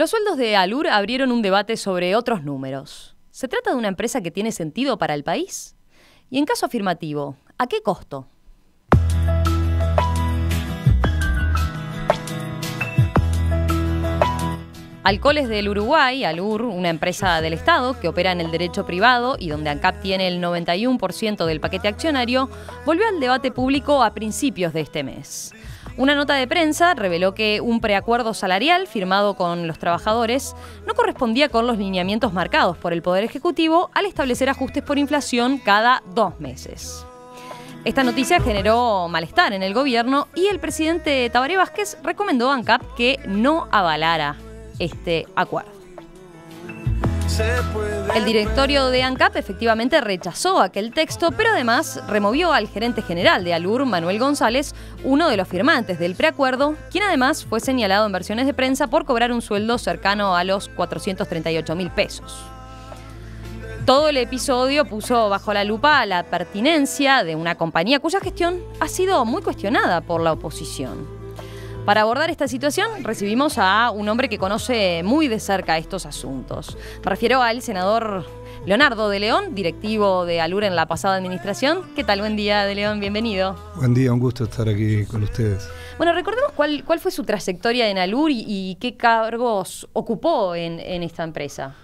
Los sueldos de Alur abrieron un debate sobre otros números. ¿Se trata de una empresa que tiene sentido para el país? Y en caso afirmativo, ¿a qué costo? Alcoholes del Uruguay, Alur, una empresa del Estado que opera en el derecho privado y donde ANCAP tiene el 91% del paquete accionario, volvió al debate público a principios de este mes. Una nota de prensa reveló que un preacuerdo salarial firmado con los trabajadores no correspondía con los lineamientos marcados por el Poder Ejecutivo al establecer ajustes por inflación cada dos meses. Esta noticia generó malestar en el gobierno y el presidente Tabaré Vázquez recomendó a ANCAP que no avalara este acuerdo. El directorio de ANCAP efectivamente rechazó aquel texto, pero además removió al gerente general de ALUR, Manuel González, uno de los firmantes del preacuerdo, quien además fue señalado en versiones de prensa por cobrar un sueldo cercano a los 438 mil pesos. Todo el episodio puso bajo la lupa la pertinencia de una compañía cuya gestión ha sido muy cuestionada por la oposición. Para abordar esta situación recibimos a un hombre que conoce muy de cerca estos asuntos. Me refiero al senador Leonardo de León, directivo de Alur en la pasada administración. ¿Qué tal? Buen día, de León, bienvenido. Buen día, un gusto estar aquí con ustedes. Bueno, recordemos cuál, fue su trayectoria en Alur y, qué cargos ocupó en, en esta empresa.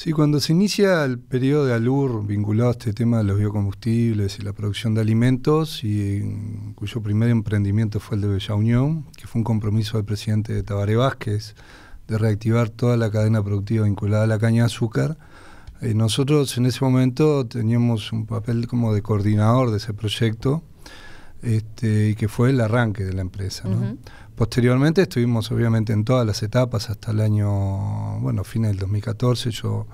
Sí, cuando se inicia el periodo de ALUR vinculado a este tema de los biocombustibles y la producción de alimentos, y cuyo primer emprendimiento fue el de Bella Unión, que fue un compromiso del presidente de Tabaré Vázquez de reactivar toda la cadena productiva vinculada a la caña de azúcar, eh, nosotros en ese momento teníamos un papel como de coordinador de ese proyecto, este, y que fue el arranque de la empresa. Posteriormente estuvimos obviamente en todas las etapas hasta el año, bueno, fines del 2014 yo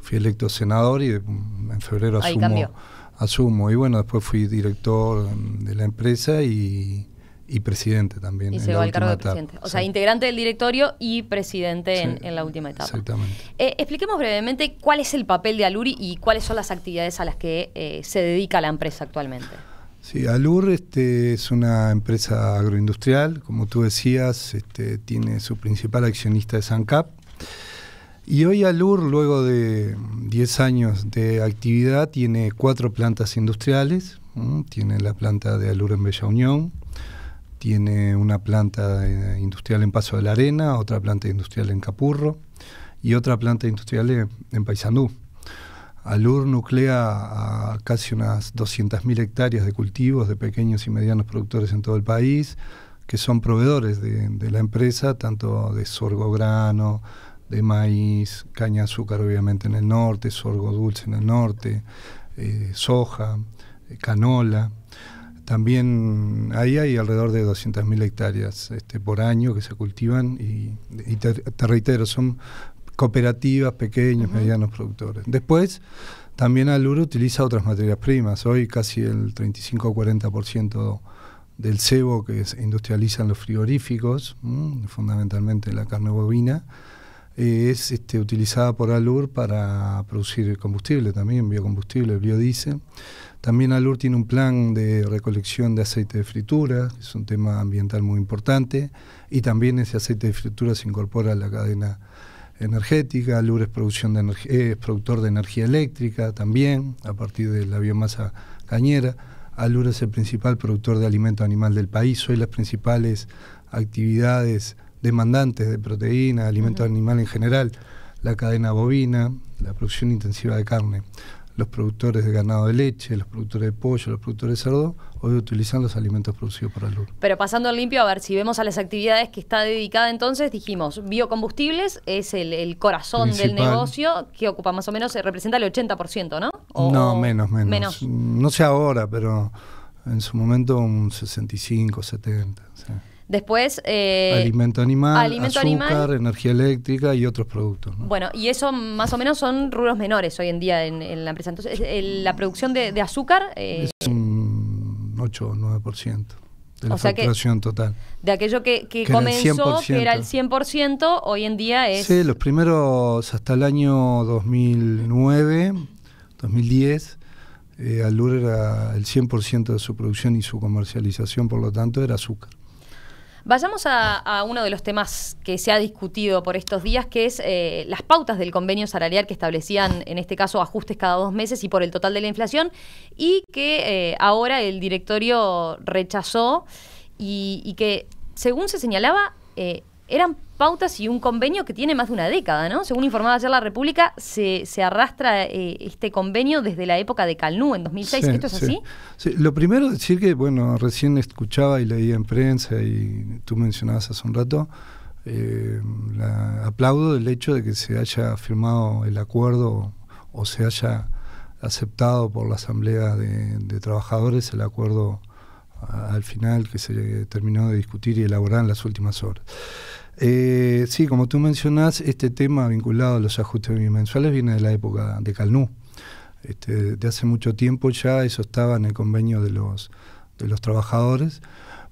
fui electo senador y mm, en febrero asumo, asumo. Y bueno, después fui director de la empresa y, presidente también. Y se va al cargo de presidente. O sea, integrante del directorio y presidente en, la última etapa. Exactamente. Eh, expliquemos brevemente cuál es el papel de Aluri y cuáles son las actividades a las que eh, se dedica la empresa actualmente. Sí, Alur este, es una empresa agroindustrial, como tú decías, este, tiene su principal accionista de SANCAP. Y hoy Alur, luego de 10 años de actividad, tiene cuatro plantas industriales. Tiene la planta de Alur en Bella Unión, tiene una planta eh, industrial en Paso de la Arena, otra planta industrial en Capurro y otra planta industrial en, en Paysandú. Alur nuclea a casi unas 200.000 hectáreas de cultivos de pequeños y medianos productores en todo el país, que son proveedores de, la empresa, tanto de sorgo grano, de maíz, caña azúcar obviamente en el norte, sorgo dulce en el norte, eh, soja, eh, canola. También ahí hay alrededor de 200.000 hectáreas este, por año que se cultivan y, te, reitero, son cooperativas, pequeños, medianos productores. Después, también Alur utiliza otras materias primas. Hoy casi el 35 o 40% del cebo que se industrializan los frigoríficos, mm, fundamentalmente la carne bovina, eh, es este, utilizada por Alur para producir combustible también, biocombustible, biodiesel. También Alur tiene un plan de recolección de aceite de fritura, es un tema ambiental muy importante, y también ese aceite de fritura se incorpora a la cadena energética, Lure es, producción de eh, productor de energía eléctrica también, a partir de la biomasa cañera. Alura es el principal productor de alimento animal del país, Hoy las principales actividades demandantes de proteína, alimento animal en general, la cadena bovina, la producción intensiva de carne los productores de ganado de leche, los productores de pollo, los productores de cerdo, hoy utilizan los alimentos producidos por el Pero pasando al limpio, a ver, si vemos a las actividades que está dedicada entonces, dijimos, biocombustibles es el, corazón del negocio, que ocupa más o menos, eh, representa el 80%, ¿no? no, menos, menos, menos. No sé ahora, pero en su momento un 65, 70. Después... Eh, alimento animal, azúcar, energía eléctrica y otros productos. Bueno, y eso más o menos son rubros menores hoy en día en, la empresa. Entonces, eh, la producción de, azúcar... Eh, es un 8 o 9%. De la facturación total. De aquello que, comenzó, que era el 100%, hoy en día es... Sí, los primeros, hasta el año 2009, 2010, eh, Alur era el 100% de su producción y su comercialización, por lo tanto, era azúcar. Vayamos a, uno de los temas que se ha discutido por estos días, que es eh, las pautas del convenio salarial que establecían, en este caso, ajustes cada dos meses y por el total de la inflación, y que eh, ahora el directorio rechazó y, que, según se señalaba, eh, eran pautas y un convenio que tiene más de una década, ¿no? Según informaba ayer la República, se, se arrastra eh, este convenio desde la época de Calnú en 2006. ¿Esto es así? lo primero decir que, bueno, recién escuchaba y leía en prensa y tú mencionabas hace un rato, eh, aplaudo el hecho de que se haya firmado el acuerdo o se haya aceptado por la Asamblea de Trabajadores el acuerdo al final que se terminó de discutir y elaborar en las últimas horas. Eh, sí, como tú mencionás, este tema vinculado a los ajustes bimensuales viene de la época de Calnú. Este, de hace mucho tiempo ya eso estaba en el convenio de los, de los trabajadores.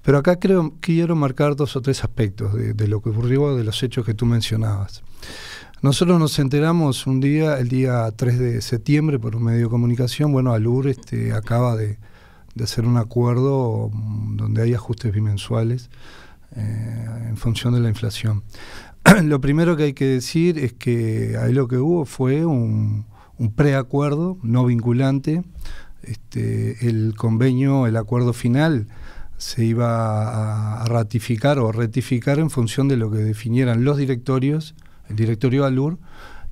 Pero acá creo, quiero marcar dos o tres aspectos de, lo que ocurrió, de los hechos que tú mencionabas. Nosotros nos enteramos un día, el día 3 de septiembre, por un medio de comunicación, bueno, Alur este, acaba de, de hacer un acuerdo mm, donde hay ajustes bimensuales eh, en función de la inflación. lo primero que hay que decir es que ahí lo que hubo fue un, preacuerdo no vinculante. Este, el convenio, el acuerdo final, se iba a, ratificar o rectificar en función de lo que definieran los directorios, el directorio ALUR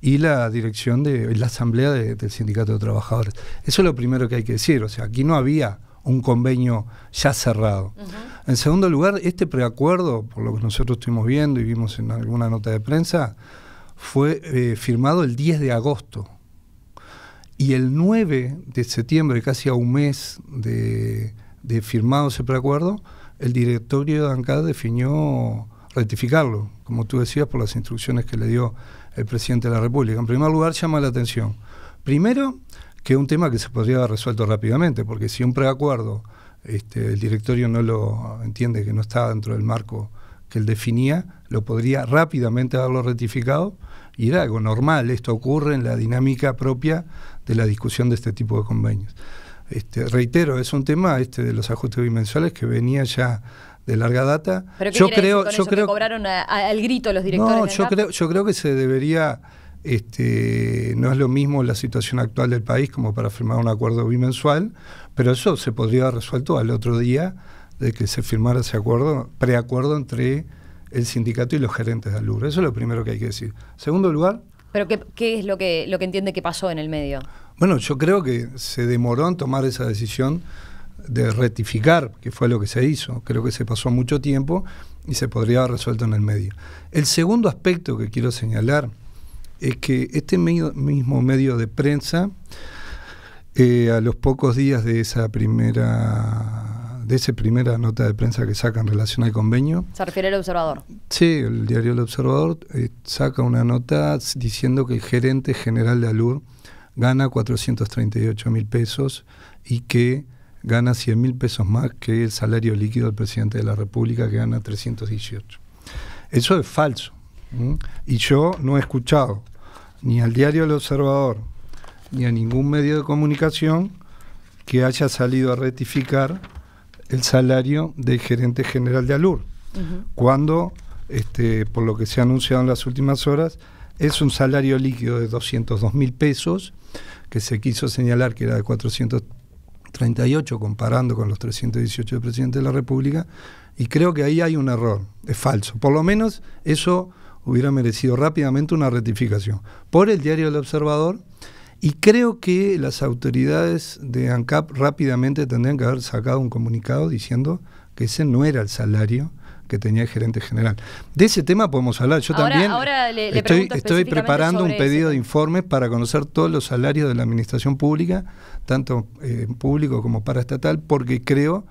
y la dirección de la asamblea del sindicato de trabajadores. Eso es lo primero que hay que decir. O sea, aquí no había un convenio ya cerrado. En segundo lugar, este preacuerdo, por lo que nosotros estuvimos viendo y vimos en alguna nota de prensa, fue eh, firmado el 10 de agosto. Y el 9 de septiembre, casi a un mes de, firmado ese preacuerdo, el directorio de ANCAD definió ratificarlo como tú decías, por las instrucciones que le dio el presidente de la República. En primer lugar, llama la atención. Primero, que es un tema que se podría haber resuelto rápidamente, porque si un preacuerdo este, el directorio no lo entiende que no está dentro del marco que él definía, lo podría rápidamente haberlo rectificado y era algo normal, esto ocurre en la dinámica propia de la discusión de este tipo de convenios. Este, reitero, es un tema este de los ajustes bimensuales que venía ya de larga data. ¿Pero qué yo creo, yo creo cobraron al grito los directores. No, yo creo, yo creo que se debería este, no es lo mismo la situación actual del país como para firmar un acuerdo bimensual, pero eso se podría haber resuelto al otro día de que se firmara ese acuerdo, preacuerdo entre el sindicato y los gerentes de Alur. Eso es lo primero que hay que decir. Segundo lugar. ¿Pero qué, es lo que, lo que entiende que pasó en el medio? Bueno, yo creo que se demoró en tomar esa decisión de rectificar, que fue lo que se hizo. Creo que se pasó mucho tiempo y se podría haber resuelto en el medio. El segundo aspecto que quiero señalar es que este mismo medio de prensa, eh, a los pocos días de esa primera de esa primera nota de prensa que saca en relación al convenio. Se refiere al observador. Sí, el diario El Observador eh, saca una nota diciendo que el gerente general de ALUR gana 438 mil pesos y que gana 100 mil pesos más que el salario líquido del presidente de la República, que gana 318. Eso es falso. Y yo no he escuchado ni al diario El Observador, ni a ningún medio de comunicación que haya salido a rectificar el salario del gerente general de Alur, cuando, este, por lo que se ha anunciado en las últimas horas, es un salario líquido de 202 mil pesos, que se quiso señalar que era de 438 comparando con los 318 del presidente de la República, y creo que ahí hay un error, es falso. Por lo menos eso hubiera merecido rápidamente una rectificación por el diario El Observador y creo que las autoridades de ANCAP rápidamente tendrían que haber sacado un comunicado diciendo que ese no era el salario que tenía el gerente general. De ese tema podemos hablar. Yo también estoy, preparando un pedido de informes para conocer todos los salarios de la administración pública, tanto eh, público como paraestatal, porque creo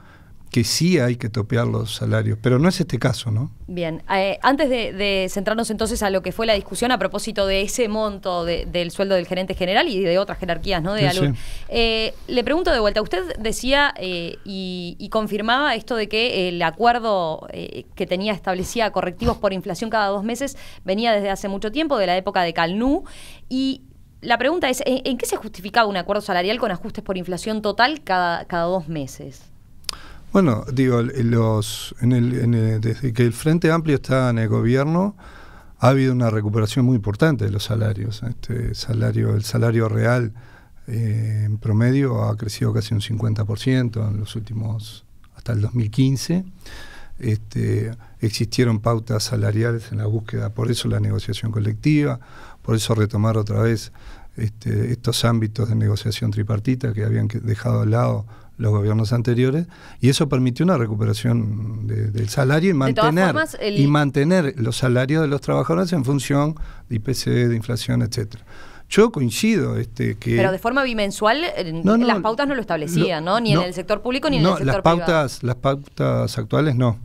que sí hay que topear los salarios, pero no es este caso, ¿no? Bien, eh, antes de, centrarnos entonces a lo que fue la discusión a propósito de ese monto de, del sueldo del gerente general y de otras jerarquías, ¿no? De sí, eh, le pregunto de vuelta, usted decía eh, y, confirmaba esto de que el acuerdo que tenía establecía correctivos por inflación cada dos meses venía desde hace mucho tiempo, de la época de Calnú, y la pregunta es, ¿en, qué se justificaba un acuerdo salarial con ajustes por inflación total cada, cada dos meses? Bueno, digo, los, desde que el Frente Amplio está en el gobierno, ha habido una recuperación muy importante de los salarios. Este salario, el salario real eh, en promedio ha crecido casi un 50% en los últimos, hasta el 2015. Este, existieron pautas salariales en la búsqueda, por eso la negociación colectiva, por eso retomar otra vez este, estos ámbitos de negociación tripartita que habían dejado al lado los gobiernos anteriores, y eso permitió una recuperación del salario y mantener, y mantener los salarios de los trabajadores en función de IPC, de inflación, etcétera. Yo coincido este, que... Pero de forma bimensual las pautas no lo establecían, ¿no? Ni en el sector público ni en el sector las pautas, Las pautas actuales no,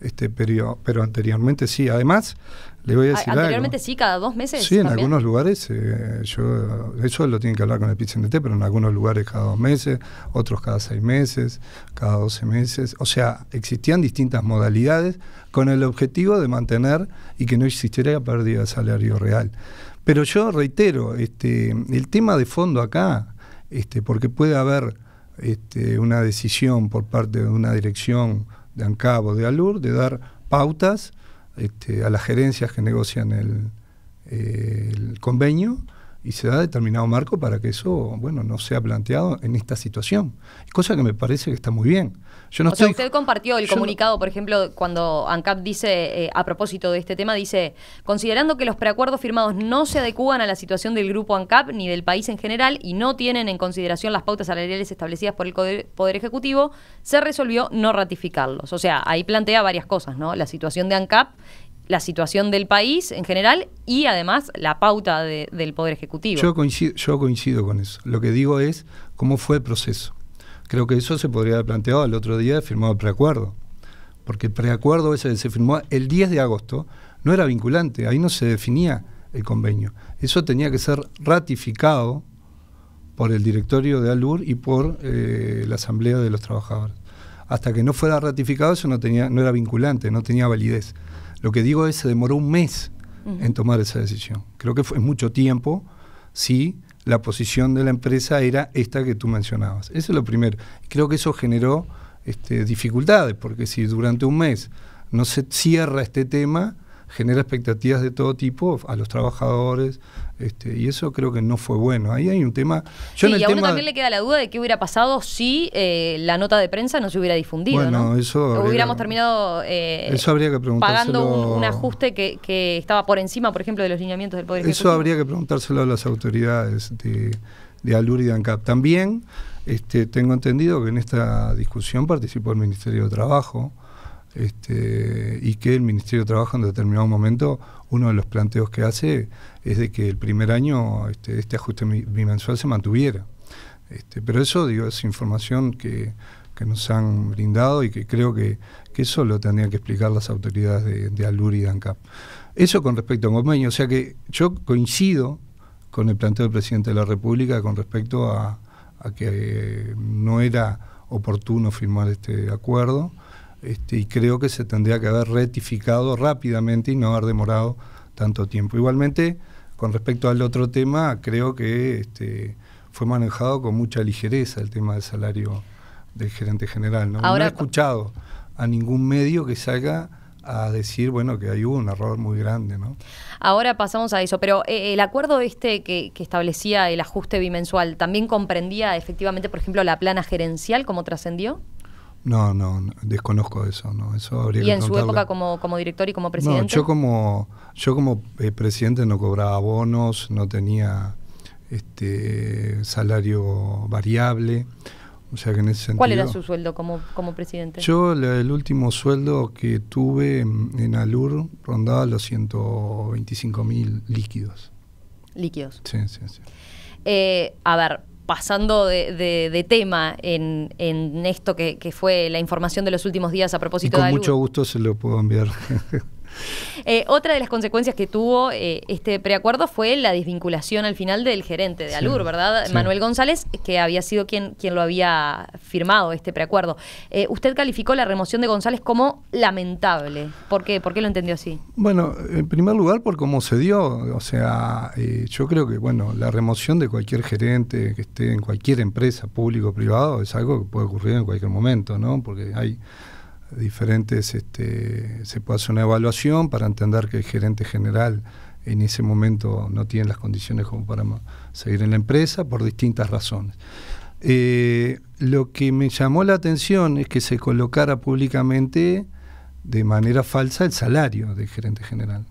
este, pero, pero anteriormente sí. Además, Anteriormente sí, cada dos meses. Sí, en algunos lugares, eh, yo eso lo tienen que hablar con el PCNT, pero en algunos lugares cada dos meses, otros cada seis meses, cada doce meses. O sea, existían distintas modalidades con el objetivo de mantener y que no existiera pérdida de salario real. Pero yo reitero, este, el tema de fondo acá, este, porque puede haber este, una decisión por parte de una dirección de Ancabo de ALUR de dar pautas este, a las gerencias que negocian el, convenio y se da determinado marco para que eso bueno no sea planteado en esta situación cosa que me parece que está muy bien o sea, usted compartió el comunicado, por ejemplo, cuando ANCAP dice, eh, a propósito de este tema, dice, considerando que los preacuerdos firmados no se adecúan a la situación del grupo ANCAP ni del país en general y no tienen en consideración las pautas salariales establecidas por el Poder Ejecutivo, se resolvió no ratificarlos. O sea, ahí plantea varias cosas, ¿no? La situación de ANCAP la situación del país en general y además la pauta del Poder Ejecutivo. Yo coincido, yo coincido con eso. Lo que digo es cómo fue el proceso. Creo que eso se podría haber planteado el otro día de firmado el preacuerdo, porque el preacuerdo ese que se firmó el 10 de agosto no era vinculante, ahí no se definía el convenio. Eso tenía que ser ratificado por el directorio de ALUR y por eh, la Asamblea de los Trabajadores. Hasta que no fuera ratificado eso no, tenía, no era vinculante, no tenía validez. Lo que digo es, que se demoró un mes en tomar esa decisión. Creo que fue mucho tiempo, sí, la posición de la empresa era esta que tú mencionabas. Eso es lo primero. Creo que eso generó este, dificultades, porque si durante un mes no se cierra este tema, genera expectativas de todo tipo a los trabajadores, este, y eso creo que no fue bueno. Ahí hay un tema. y a uno también le queda la duda de qué hubiera pasado si eh, la nota de prensa no se hubiera difundido. Bueno, ¿no? eso. hubiéramos terminado eh, pagando un, ajuste que, estaba por encima, por ejemplo, de los lineamientos del Poder Eso habría que preguntárselo a las autoridades de, Alur y de También este, tengo entendido que en esta discusión participó el Ministerio de Trabajo. Este, y que el Ministerio de Trabajo en determinado momento, uno de los planteos que hace es de que el primer año este, este ajuste bimensual se mantuviera. Este, pero eso digo, es información que, nos han brindado y que creo que, que eso lo tendrían que explicar las autoridades de, de, ALUR y de ANCAP. Eso con respecto a convenio, o sea que yo coincido con el planteo del presidente de la República con respecto a, que no era oportuno firmar este acuerdo este, y creo que se tendría que haber rectificado rápidamente y no haber demorado tanto tiempo. Igualmente, con respecto al otro tema, creo que este, fue manejado con mucha ligereza el tema del salario del gerente general. No, he escuchado a ningún medio que salga a decir, bueno, que hay hubo un error muy grande, ¿no? Ahora pasamos a eso, pero eh, el acuerdo este que, que, establecía el ajuste bimensual, ¿también comprendía efectivamente, por ejemplo, la plana gerencial, como trascendió? No, no, desconozco eso, no, ¿Y en su época como, director y como presidente? No, yo como, yo como eh, presidente no cobraba bonos, no tenía este salario variable, o sea que en ese sentido... ¿Cuál era su sueldo como, presidente? Yo el último sueldo que tuve en, Alur rondaba los 125 mil líquidos. ¿Líquidos? Sí, sí, sí. Eh, a ver, pasando de, tema en, esto que, fue la información de los últimos días a propósito Con mucho gusto se lo puedo enviar. Eh, otra de las consecuencias que tuvo eh, este preacuerdo fue la desvinculación al final del gerente de Alur, ¿verdad? Manuel González, que había sido quien, quien lo había firmado este preacuerdo. Eh, usted calificó la remoción de González como lamentable. ¿Por qué? ¿Por qué lo entendió así? Bueno, en primer lugar, por cómo se dio. O sea, yo creo que, bueno, la remoción de cualquier gerente que esté en cualquier empresa, público o privado, es algo que puede ocurrir en cualquier momento, ¿no? Porque hay diferentes, este, se puede hacer una evaluación para entender que el gerente general en ese momento no tiene las condiciones como para seguir en la empresa por distintas razones. Eh, lo que me llamó la atención es que se colocara públicamente de manera falsa el salario del gerente general.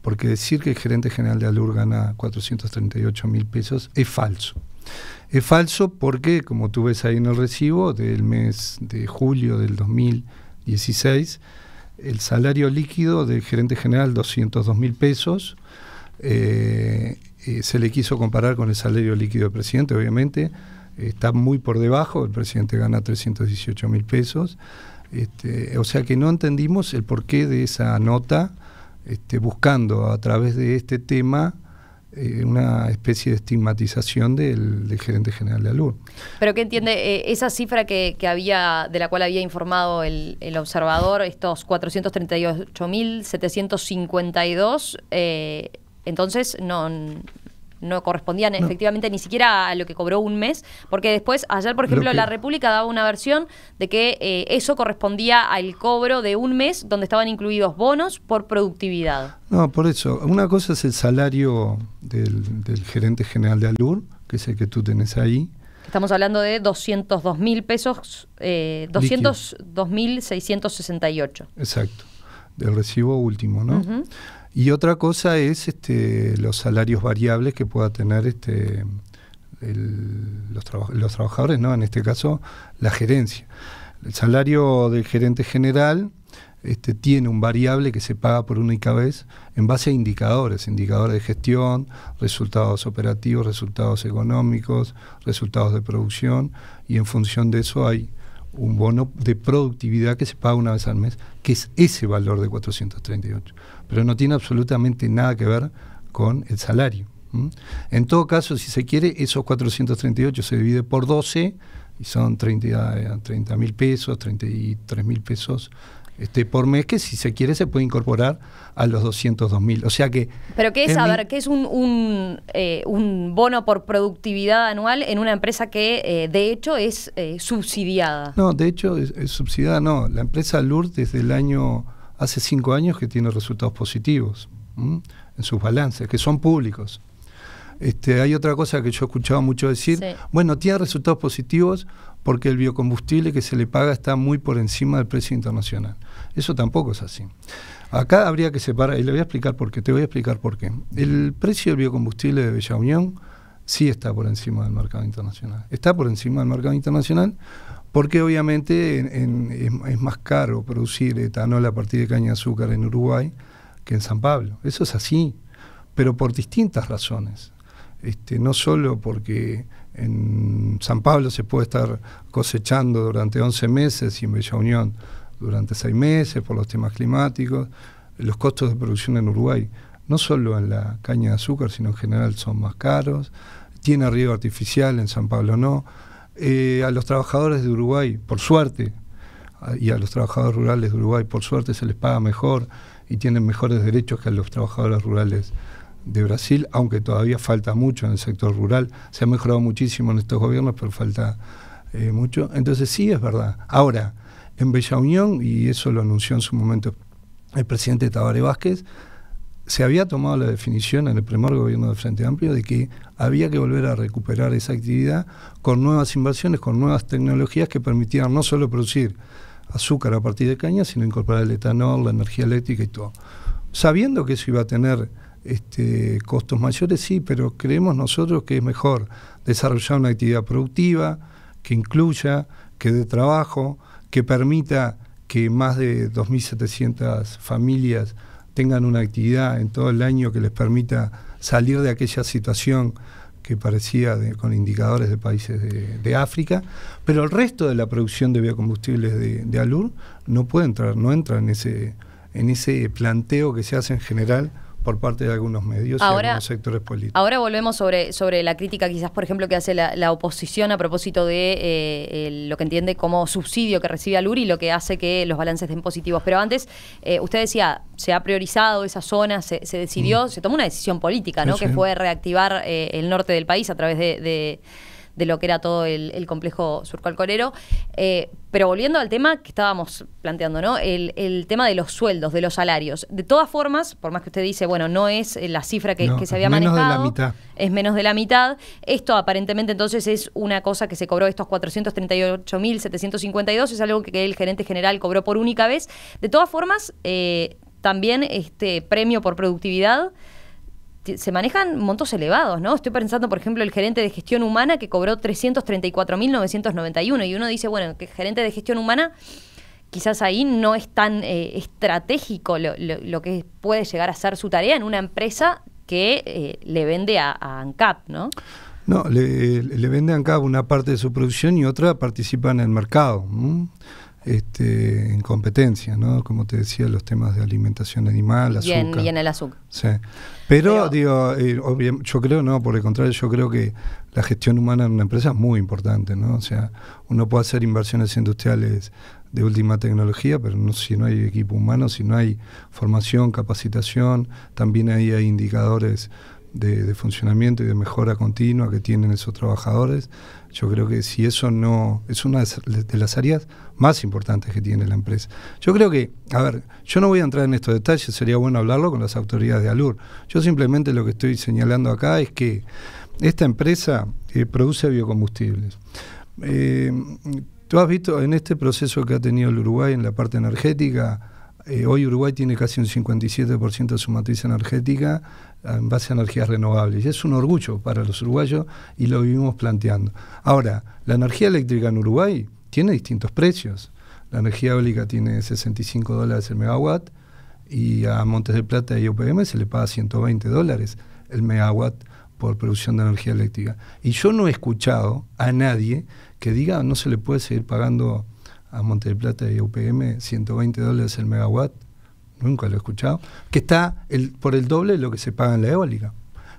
Porque decir que el gerente general de Alur gana 438 mil pesos es falso. Es falso porque, como tú ves ahí en el recibo, del mes de julio del 2000 16, el salario líquido del gerente general, 202 mil pesos. Eh, eh, se le quiso comparar con el salario líquido del presidente, obviamente. Está muy por debajo, el presidente gana 318 mil pesos. Este, o sea que no entendimos el porqué de esa nota, este, buscando a través de este tema eh, una especie de estigmatización del, gerente general de ALUR. Pero ¿qué entiende eh, esa cifra que, había, de la cual había informado el, observador, estos 438.752, eh, entonces no no correspondían efectivamente ni siquiera a lo que cobró un mes, porque después, ayer, por ejemplo, la República daba una versión de que eh, eso correspondía al cobro de un mes donde estaban incluidos bonos por productividad. No, por eso, una cosa es el salario del, gerente general de Alur, que es el que tú tenés ahí. Estamos hablando de 202 mil pesos, eh, 202 mil Exacto, del recibo último, ¿no? Y otra cosa es este, los salarios variables que pueda tener este, los, trabajadores, ¿no? en este caso la gerencia. El salario del gerente general este, tiene un variable que se paga por única vez en base a indicadores, indicadores de gestión, resultados operativos, resultados económicos, resultados de producción, y en función de eso hay un bono de productividad que se paga una vez al mes, que es ese valor de 438 pero no tiene absolutamente nada que ver con el salario. En todo caso, si se quiere, esos 438 se divide por 12 y son 30 mil pesos, 33 mil pesos este, por mes, que si se quiere se puede incorporar a los 202 mil. O sea que... Pero ¿qué es, a ver, qué es eh, un, bono por productividad anual en una empresa que eh, de hecho es eh, subsidiada? No, de hecho es, es subsidiada, no. La empresa LUR desde el año hace cinco años que tiene resultados positivos en sus balances, que son públicos. Este, hay otra cosa que yo escuchado mucho decir, bueno, tiene resultados positivos porque el biocombustible que se le paga está muy por encima del precio internacional. Eso tampoco es así. Acá habría que separar, y le voy a explicar por qué, te voy a explicar por qué. El precio del biocombustible de Bella Unión sí está por encima del mercado internacional. Está por encima del mercado internacional porque obviamente es, más caro producir etanol a partir de caña de azúcar en Uruguay que en San Pablo. Eso es así, pero por distintas razones. Este, no solo porque en San Pablo se puede estar cosechando durante 11 meses y en Bella Unión durante 6 meses por los temas climáticos, los costos de producción en Uruguay no solo en la caña de azúcar, sino en general son más caros. Tiene riego artificial, en San Pablo no. Eh, a los trabajadores de Uruguay, por suerte, ah, y a los trabajadores rurales de Uruguay, por suerte, se les paga mejor y tienen mejores derechos que a los trabajadores rurales de Brasil, aunque todavía falta mucho en el sector rural. Se ha mejorado muchísimo en estos gobiernos, pero falta eh, mucho. Entonces sí es verdad. Ahora, en Bella Unión, y eso lo anunció en su momento el presidente Tabaré Vázquez, se había tomado la definición en el primer gobierno de Frente Amplio de que había que volver a recuperar esa actividad con nuevas inversiones, con nuevas tecnologías que permitieran no solo producir azúcar a partir de caña, sino incorporar el etanol, la energía eléctrica y todo. Sabiendo que eso iba a tener este, costos mayores, sí, pero creemos nosotros que es mejor desarrollar una actividad productiva, que incluya, que dé trabajo, que permita que más de 2.700 familias tengan una actividad en todo el año que les permita salir de aquella situación que parecía con indicadores de países de, África, pero el resto de la producción de biocombustibles de, de, Alur no puede entrar, no entra ese, en ese planteo que se hace en general por parte de algunos medios y algunos sectores políticos. Ahora volvemos sobre, sobre la crítica, quizás, por ejemplo, que hace la, oposición a propósito de eh, lo que entiende como subsidio que recibe y lo que hace que los balances den positivos. Pero antes, eh, usted decía, se ha priorizado esa zona, se, decidió, mm. se tomó una decisión política, ¿no? que fue reactivar eh, el norte del país a través de de lo que era todo el, complejo surcoalcorero. Eh, pero volviendo al tema que estábamos planteando, ¿no? El, tema de los sueldos, de los salarios. De todas formas, por más que usted dice, bueno, no es eh, la cifra que, que se había menos manejado. De la mitad. Es menos de la mitad. Esto aparentemente entonces es una cosa que se cobró estos 438.752, es algo que el gerente general cobró por única vez. De todas formas, eh, también este premio por productividad se manejan montos elevados, ¿no? Estoy pensando, por ejemplo, el gerente de gestión humana que cobró 334.991 y uno dice, bueno, que gerente de gestión humana quizás ahí no es tan eh, estratégico lo, que puede llegar a ser su tarea en una empresa que eh, le vende a, ANCAP, ¿no? No, le, vende a ANCAP una parte de su producción y otra participa en el mercado este, en competencia, ¿no? Como te decía, los temas de alimentación animal, azúcar. Y en, el azúcar. Sí. Pero, digo, eh, yo creo, no, por el contrario, yo creo que la gestión humana en una empresa es muy importante, ¿no? O sea, uno puede hacer inversiones industriales de última tecnología, pero no, si no hay equipo humano, si no hay formación, capacitación, también ahí hay indicadores de funcionamiento y de mejora continua que tienen esos trabajadores. Yo creo que si eso no es una de las áreas más importantes que tiene la empresa. Yo creo que, a ver, yo no voy a entrar en estos detalles, sería bueno hablarlo con las autoridades de ALUR. Yo simplemente lo que estoy señalando acá es que esta empresa eh, produce biocombustibles. Eh, tú has visto en este proceso que ha tenido el Uruguay en la parte energética, eh, hoy Uruguay tiene casi un 57% de su matriz energética en base a energías renovables. Y es un orgullo para los uruguayos y lo vivimos planteando. Ahora, la energía eléctrica en Uruguay tiene distintos precios. La energía eólica tiene 65 dólares el megawatt y a Montes de Plata y UPM se le paga 120 dólares el megawatt por producción de energía eléctrica. Y yo no he escuchado a nadie que diga no se le puede seguir pagando a Montes de Plata y a UPM 120 dólares el megawatt. Nunca lo he escuchado. Que está el, por el doble de lo que se paga en la eólica.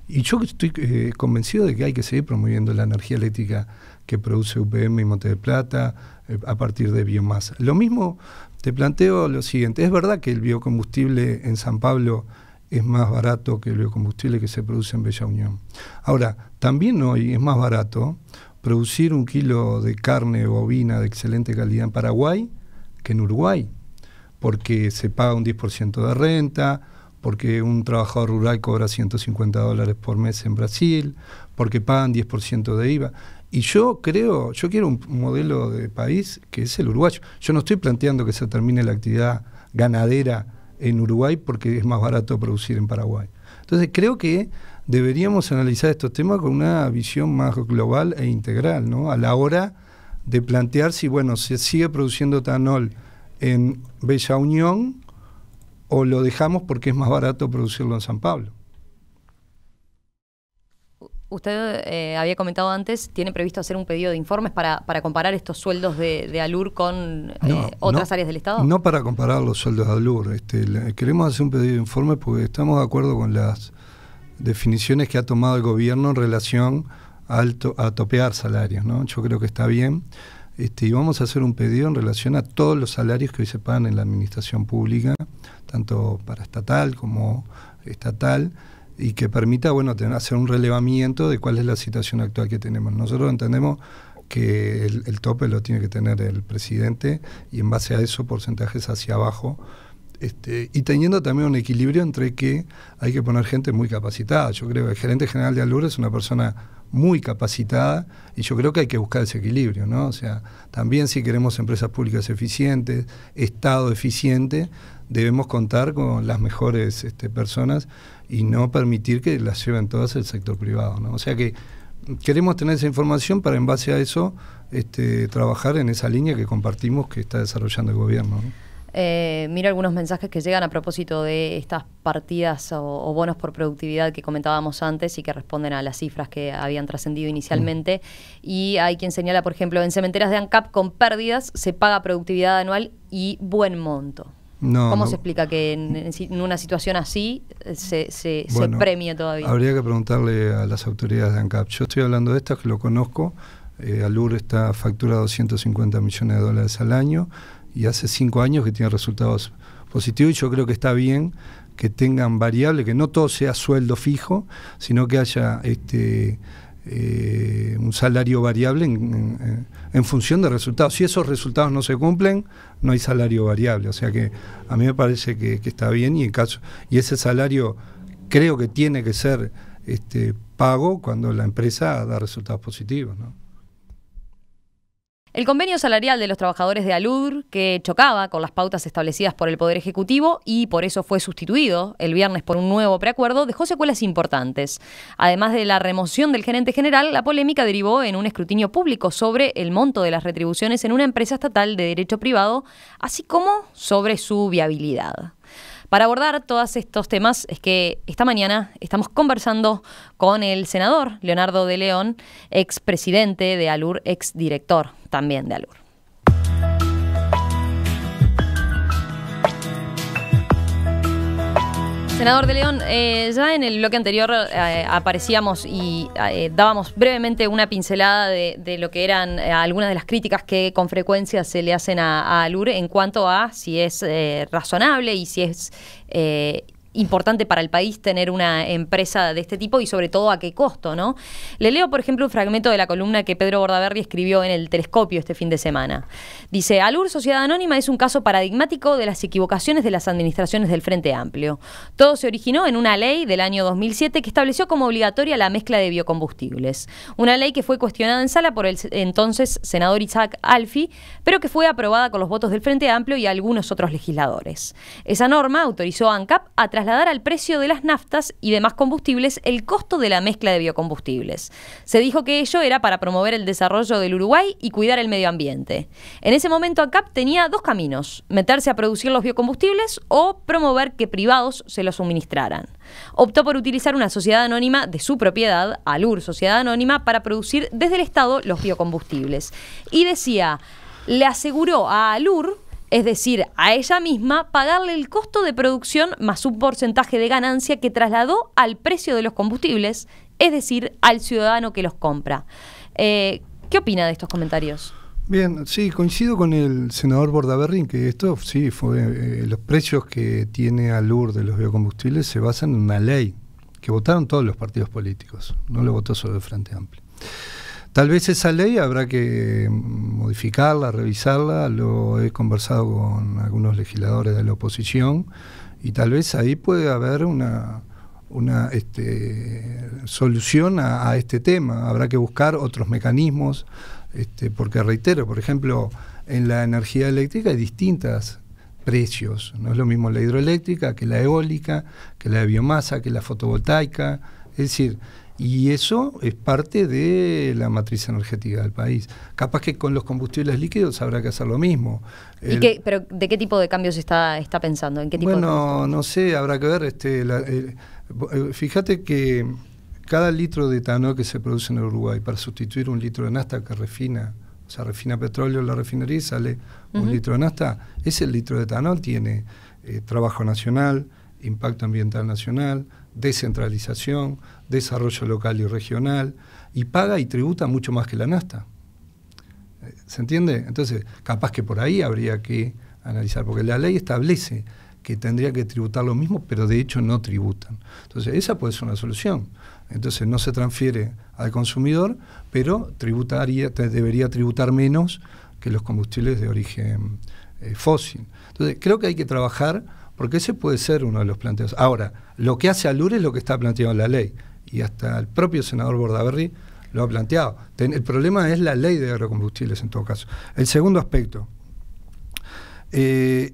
Y yo estoy eh, convencido de que hay que seguir promoviendo la energía eléctrica que produce UPM y Monte de Plata eh, a partir de biomasa. Lo mismo te planteo lo siguiente, es verdad que el biocombustible en San Pablo es más barato que el biocombustible que se produce en Bella Unión. Ahora, también hoy es más barato producir un kilo de carne bovina de excelente calidad en Paraguay que en Uruguay, porque se paga un 10% de renta, porque un trabajador rural cobra 150 dólares por mes en Brasil, porque pagan 10% de IVA. Y yo creo, yo quiero un modelo de país que es el uruguayo. Yo no estoy planteando que se termine la actividad ganadera en Uruguay porque es más barato producir en Paraguay. Entonces creo que deberíamos analizar estos temas con una visión más global e integral, ¿no? A la hora de plantear si, bueno, se sigue produciendo etanol en Bella Unión o lo dejamos porque es más barato producirlo en San Pablo. Usted eh, había comentado antes, tiene previsto hacer un pedido de informes para, comparar estos sueldos de, ALUR con eh, otras áreas del Estado. No para comparar los sueldos de ALUR. Este, queremos hacer un pedido de informes porque estamos de acuerdo con las definiciones que ha tomado el gobierno en relación a, topear salarios. ¿no? Yo creo que está bien. Este, y vamos a hacer un pedido en relación a todos los salarios que hoy se pagan en la administración pública tanto para estatal como estatal, y que permita bueno, tener, hacer un relevamiento de cuál es la situación actual que tenemos. Nosotros entendemos que el, tope lo tiene que tener el presidente y en base a eso porcentajes hacia abajo. Este, y teniendo también un equilibrio entre que hay que poner gente muy capacitada. Yo creo que el gerente general de Alur es una persona muy capacitada y yo creo que hay que buscar ese equilibrio, ¿no? O sea, también si queremos empresas públicas eficientes, Estado eficiente, debemos contar con las mejores este, personas y no permitir que las lleven todas el sector privado, ¿no? O sea que queremos tener esa información para en base a eso este, trabajar en esa línea que compartimos que está desarrollando el gobierno. Eh, miro algunos mensajes que llegan a propósito de estas partidas o, bonos por productividad que comentábamos antes y que responden a las cifras que habían trascendido inicialmente. Mm. Y hay quien señala, por ejemplo, en cementeras de ANCAP con pérdidas se paga productividad anual y buen monto. ¿Cómo se explica que en, una situación así eh, se, se, todavía? Habría que preguntarle a las autoridades de ANCAP. Yo estoy hablando de estas que lo conozco. Eh, Alur está facturado 250 millones de dólares al año y hace cinco años que tiene resultados positivos y yo creo que está bien que tengan variable, que no todo sea sueldo fijo, sino que haya este eh, un salario variable en, función de resultados. Si esos resultados no se cumplen, no hay salario variable. O sea que a mí me parece que, que está bien y en caso y ese salario creo que tiene que ser este, pago cuando la empresa da resultados positivos. ¿no? El convenio salarial de los trabajadores de Alur, que chocaba con las pautas establecidas por el Poder Ejecutivo y por eso fue sustituido el viernes por un nuevo preacuerdo, dejó secuelas importantes. Además de la remoción del gerente general, la polémica derivó en un escrutinio público sobre el monto de las retribuciones en una empresa estatal de derecho privado, así como sobre su viabilidad. Para abordar todos estos temas es que esta mañana estamos conversando con el senador Leonardo de León, expresidente de ALUR, exdirector también de ALUR. Senador de León, eh, ya en el bloque anterior eh, aparecíamos y eh, dábamos brevemente una pincelada de, lo que eran algunas de las críticas que con frecuencia se le hacen a, a Alur en cuanto a si es razonable y si es importante para el país tener una empresa de este tipo y sobre todo a qué costo, ¿no? Le leo, por ejemplo, un fragmento de la columna que Pedro Bordaberry escribió en el Telescopio este fin de semana. Dice, Alur Sociedad Anónima es un caso paradigmático de las equivocaciones de las administraciones del Frente Amplio. Todo se originó en una ley del año 2007 que estableció como obligatoria la mezcla de biocombustibles. Una ley que fue cuestionada en sala por el entonces senador Isaac Alfi, pero que fue aprobada con los votos del Frente Amplio y algunos otros legisladores. Esa norma autorizó a ANCAP a trasladar al precio de las naftas y demás combustibles el costo de la mezcla de biocombustibles. Se dijo que ello era para promover el desarrollo del Uruguay y cuidar el medio ambiente. En ese momento ACAP tenía dos caminos, meterse a producir los biocombustibles o promover que privados se los suministraran. Optó por utilizar una sociedad anónima de su propiedad, Alur Sociedad Anónima, para producir desde el Estado los biocombustibles. Y decía, le aseguró a Alur es decir, a ella misma, pagarle el costo de producción más un porcentaje de ganancia que trasladó al precio de los combustibles, es decir, al ciudadano que los compra. Eh, ¿Qué opina de estos comentarios? Bien, sí, coincido con el senador en que esto sí fue. Eh, los precios que tiene Alur de los biocombustibles se basan en una ley que votaron todos los partidos políticos, no lo votó solo el Frente Amplio. Tal vez esa ley habrá que mm, modificarla, revisarla, lo he conversado con algunos legisladores de la oposición y tal vez ahí puede haber una, este, solución a, este tema. Habrá que buscar otros mecanismos, este, porque reitero, por ejemplo, en la energía eléctrica hay distintos precios. No es lo mismo la hidroeléctrica que la eólica, que la de biomasa, que la fotovoltaica. Es decir, y eso es parte de la matriz energética del país. Capaz que con los combustibles líquidos habrá que hacer lo mismo. ¿Y pero de qué tipo de cambios está, está pensando? ¿En qué tipo bueno, no sé, habrá que ver. Este, eh, fíjate que cada litro de etanol que se produce en Uruguay para sustituir un litro de nafta que refina, o sea, refina petróleo en la refinería y sale un litro de nafta, ese litro de etanol tiene eh, trabajo nacional, impacto ambiental nacional, descentralización desarrollo local y regional, y paga y tributa mucho más que la Nasta eh, ¿Se entiende? Entonces, capaz que por ahí habría que analizar, porque la ley establece que tendría que tributar lo mismo, pero de hecho no tributan. Entonces, esa puede ser una solución. Entonces, no se transfiere al consumidor, pero tributaría, debería tributar menos que los combustibles de origen eh, fósil. Entonces, creo que hay que trabajar porque ese puede ser uno de los planteos. Ahora, lo que hace Alur es lo que está planteado en la ley y hasta el propio senador Bordaberry lo ha planteado. el problema es la ley de agrocombustibles en todo caso. El segundo aspecto, eh,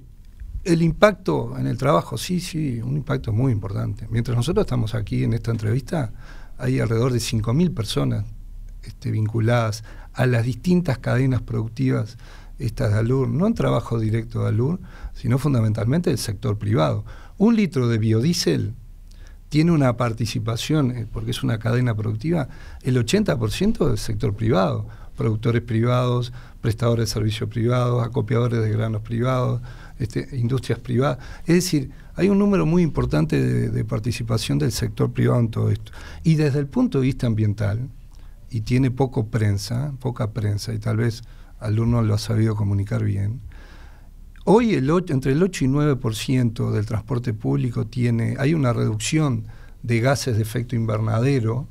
el impacto en el trabajo, sí, sí, un impacto muy importante. Mientras nosotros estamos aquí en esta entrevista, hay alrededor de 5.000 personas este, vinculadas a las distintas cadenas productivas estas de ALUR, no en trabajo directo de ALUR, sino fundamentalmente del sector privado. Un litro de biodiesel tiene una participación, eh, porque es una cadena productiva, el 80% del sector privado, productores privados, prestadores de servicios privados, acopiadores de granos privados, este, industrias privadas. Es decir, hay un número muy importante de, participación del sector privado en todo esto. Y desde el punto de vista ambiental, y tiene poco prensa, poca prensa, y tal vez algunos lo ha sabido comunicar bien, Hoy entre el 8 y 9% del transporte público tiene, hay una reducción de gases de efecto invernadero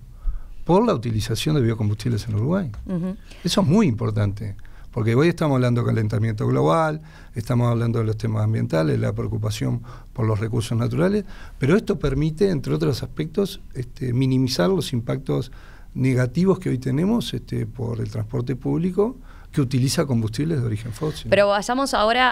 por la utilización de biocombustibles en Uruguay. Eso es muy importante, porque hoy estamos hablando de calentamiento global, estamos hablando de los temas ambientales, la preocupación por los recursos naturales, pero esto permite, entre otros aspectos, este, minimizar los impactos negativos que hoy tenemos este, por el transporte público que utiliza combustibles de origen fósil. Pero vayamos ahora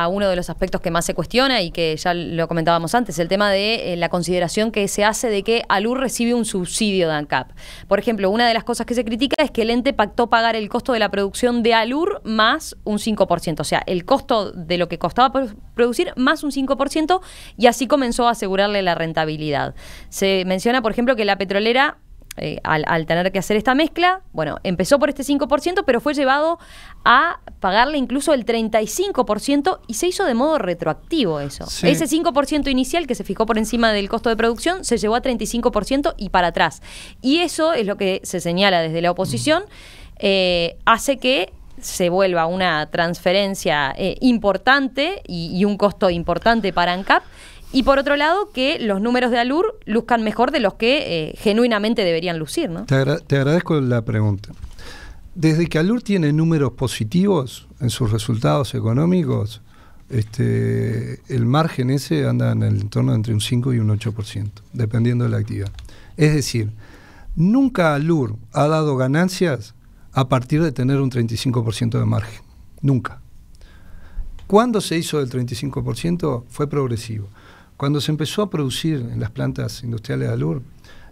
a, uno de los aspectos que más se cuestiona y que ya lo comentábamos antes, el tema de eh, la consideración que se hace de que ALUR recibe un subsidio de ANCAP. Por ejemplo, una de las cosas que se critica es que el ente pactó pagar el costo de la producción de ALUR más un 5%, o sea, el costo de lo que costaba producir más un 5% y así comenzó a asegurarle la rentabilidad. Se menciona, por ejemplo, que la petrolera eh, al, tener que hacer esta mezcla, bueno, empezó por este 5%, pero fue llevado a pagarle incluso el 35% y se hizo de modo retroactivo eso. Ese 5% inicial que se fijó por encima del costo de producción se llevó a 35% y para atrás. Y eso es lo que se señala desde la oposición, eh, hace que se vuelva una transferencia eh, importante y, y un costo importante para ANCAP y por otro lado, que los números de Alur luzcan mejor de los que eh, genuinamente deberían lucir, ¿no? Te, agradezco la pregunta. Desde que Alur tiene números positivos en sus resultados económicos, este, el margen ese anda en el entorno entre un 5 y un 8%, dependiendo de la actividad. Es decir, nunca Alur ha dado ganancias a partir de tener un 35% de margen. Nunca. ¿Cuándo se hizo el 35%? Fue progresivo. Cuando se empezó a producir en las plantas industriales de Alur,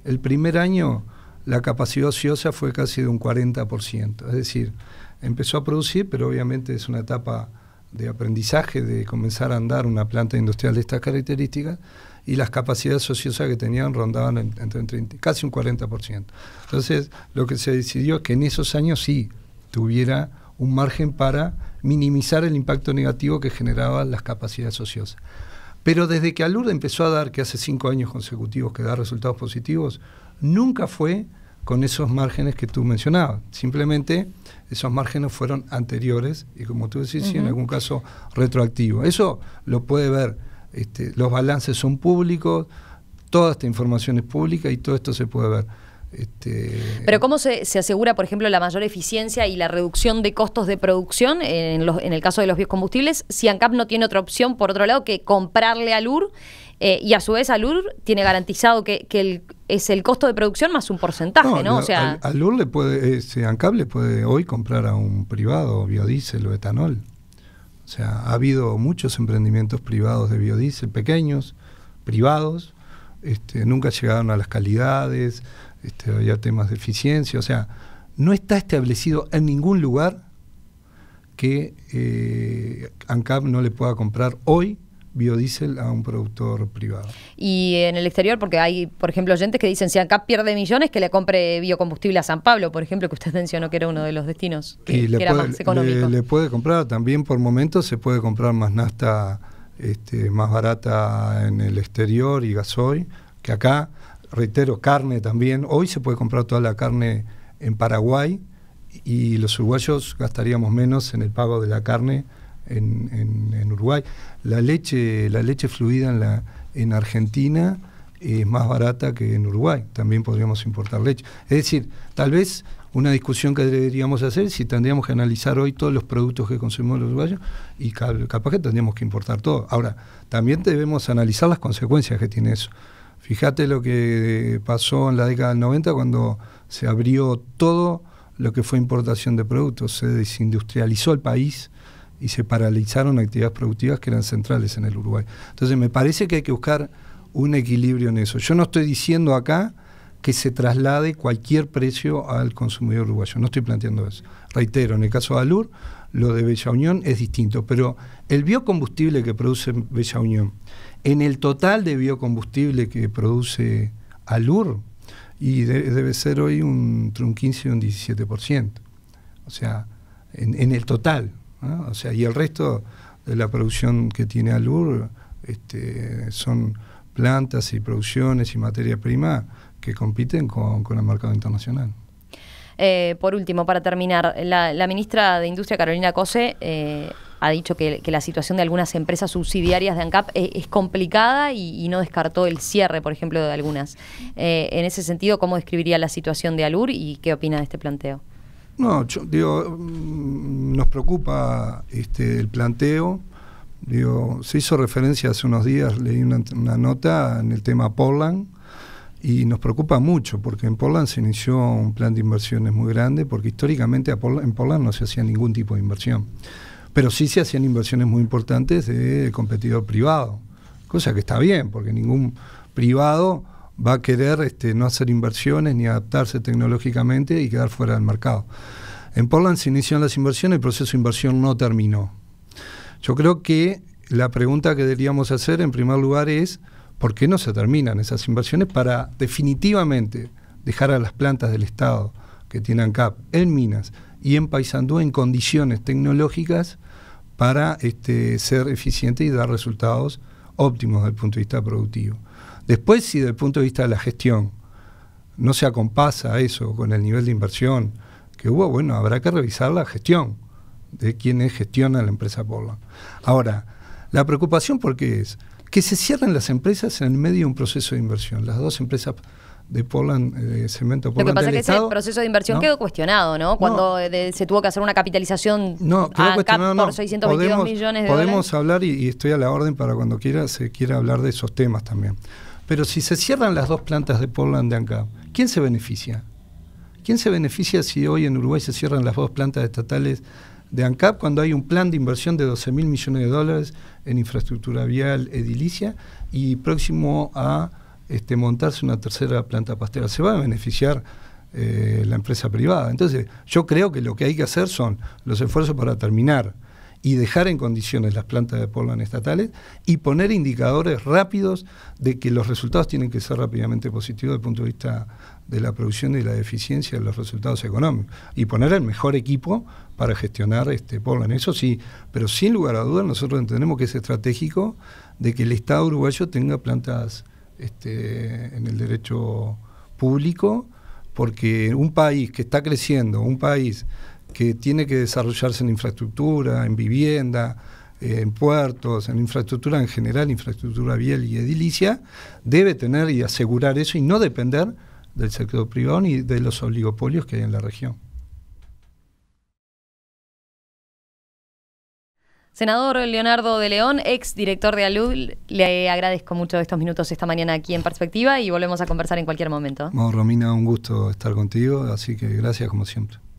el primer año la capacidad ociosa fue casi de un 40%. Es decir, empezó a producir, pero obviamente es una etapa de aprendizaje, de comenzar a andar una planta industrial de estas características, y las capacidades ociosas que tenían rondaban entre, casi un 40%. Entonces, lo que se decidió es que en esos años sí tuviera un margen para minimizar el impacto negativo que generaban las capacidades ociosas. Pero desde que Alur empezó a dar, que hace cinco años consecutivos que da resultados positivos, nunca fue con esos márgenes que tú mencionabas. Simplemente esos márgenes fueron anteriores y como tú decís, en algún caso retroactivo. Eso lo puede ver. Este, los balances son públicos, toda esta información es pública y todo esto se puede ver. Este, Pero ¿cómo se, asegura, por ejemplo, la mayor eficiencia y la reducción de costos de producción en, el caso de los biocombustibles si ANCAP no tiene otra opción, por otro lado, que comprarle a LUR eh, y a su vez Alur tiene garantizado que, es el costo de producción más un porcentaje, ¿no? O sea, le puede, ANCAP le puede hoy comprar a un privado biodiesel o etanol. O sea, ha habido muchos emprendimientos privados de biodiesel, pequeños, privados, este, nunca llegaron a las calidades, este, había temas de eficiencia, o sea, no está establecido en ningún lugar que eh, ANCAP no le pueda comprar hoy biodiesel a un productor privado. Y en el exterior, porque hay, por ejemplo, oyentes que dicen, si ANCAP pierde millones, que le compre biocombustible a San Pablo, por ejemplo, que usted mencionó que era uno de los destinos que, era más económico. Le, le, puede comprar, también por momentos se puede comprar más nafta este, más barata en el exterior y gasoil que acá reitero, carne también. Hoy se puede comprar toda la carne en Paraguay y los uruguayos gastaríamos menos en el pago de la carne en, en, Uruguay. La leche, la leche fluida en, la, en Argentina es más barata que en Uruguay. También podríamos importar leche. Es decir, tal vez una discusión que deberíamos hacer si tendríamos que analizar hoy todos los productos que consumimos los uruguayos y capaz que tendríamos que importar todo. Ahora, también debemos analizar las consecuencias que tiene eso. Fíjate lo que pasó en la década del 90 cuando se abrió todo lo que fue importación de productos, se desindustrializó el país y se paralizaron actividades productivas que eran centrales en el Uruguay. Entonces me parece que hay que buscar un equilibrio en eso. Yo no estoy diciendo acá que se traslade cualquier precio al consumidor uruguayo, no estoy planteando eso. Reitero, en el caso de Alur, lo de Bella Unión es distinto, pero el biocombustible que produce Bella Unión, en el total de biocombustible que produce Alur, y debe ser hoy un, entre un 15 y un 17%, o sea, en, el total, o sea, y el resto de la producción que tiene Alur este, son plantas y producciones y materia prima que compiten con el mercado internacional. Eh, por último, para terminar, la, ministra de Industria, Carolina Cose, eh, ha dicho que, la situación de algunas empresas subsidiarias de ANCAP eh, es, complicada y, no descartó el cierre, por ejemplo, de algunas. en ese sentido, ¿cómo describiría la situación de ALUR y qué opina de este planteo? No, digo, mm, nos preocupa este, el planteo. Digo, se hizo referencia hace unos días, leí una, nota en el tema Poland. Y nos preocupa mucho porque en Poland se inició un plan de inversiones muy grande porque históricamente en Poland no se hacía ningún tipo de inversión. Pero sí se hacían inversiones muy importantes de competidor privado, cosa que está bien porque ningún privado va a querer este, no hacer inversiones ni adaptarse tecnológicamente y quedar fuera del mercado. En Poland se inician las inversiones, el proceso de inversión no terminó. Yo creo que la pregunta que deberíamos hacer en primer lugar es, ¿por qué no se terminan esas inversiones para definitivamente dejar a las plantas del Estado que tienen CAP en minas y en Paysandú en condiciones tecnológicas para este, ser eficiente y dar resultados óptimos desde el punto de vista productivo? Después, si desde el punto de vista de la gestión no se acompasa eso con el nivel de inversión que hubo, bueno, habrá que revisar la gestión de quienes gestionan la empresa Portland. Ahora, la preocupación, porque es? que se cierren las empresas en el medio de un proceso de inversión. Las dos empresas de Poland eh, de Cemento Lo que pasa es que ese proceso de inversión quedó cuestionado, ¿no? Cuando eh, se tuvo que hacer una capitalización no, por 622 millones de podemos hablar y, estoy a la orden para cuando quiera se quiera hablar de esos temas también. Pero si se cierran las dos plantas de Poland de ANCAP, ¿quién se beneficia? ¿Quién se beneficia si hoy en Uruguay se cierran las dos plantas estatales de ANCAP cuando hay un plan de inversión de 12 mil millones de dólares en infraestructura vial edilicia y próximo a este, montarse una tercera planta pastera. Se va a beneficiar eh, la empresa privada. Entonces, yo creo que lo que hay que hacer son los esfuerzos para terminar y dejar en condiciones las plantas de polvan estatales y poner indicadores rápidos de que los resultados tienen que ser rápidamente positivos desde el punto de vista de la producción y la eficiencia de los resultados económicos y poner el mejor equipo para gestionar este ...en Eso sí, pero sin lugar a dudas nosotros entendemos que es estratégico de que el Estado uruguayo tenga plantas este, en el derecho público, porque un país que está creciendo, un país que tiene que desarrollarse en infraestructura, en vivienda, eh, en puertos, en infraestructura en general, infraestructura vial y edilicia, debe tener y asegurar eso y no depender del sector privado ni de los oligopolios que hay en la región. Senador Leonardo de León, ex director de ALUD, le agradezco mucho estos minutos esta mañana aquí en Perspectiva y volvemos a conversar en cualquier momento. Romina, un gusto estar contigo, así que gracias como siempre.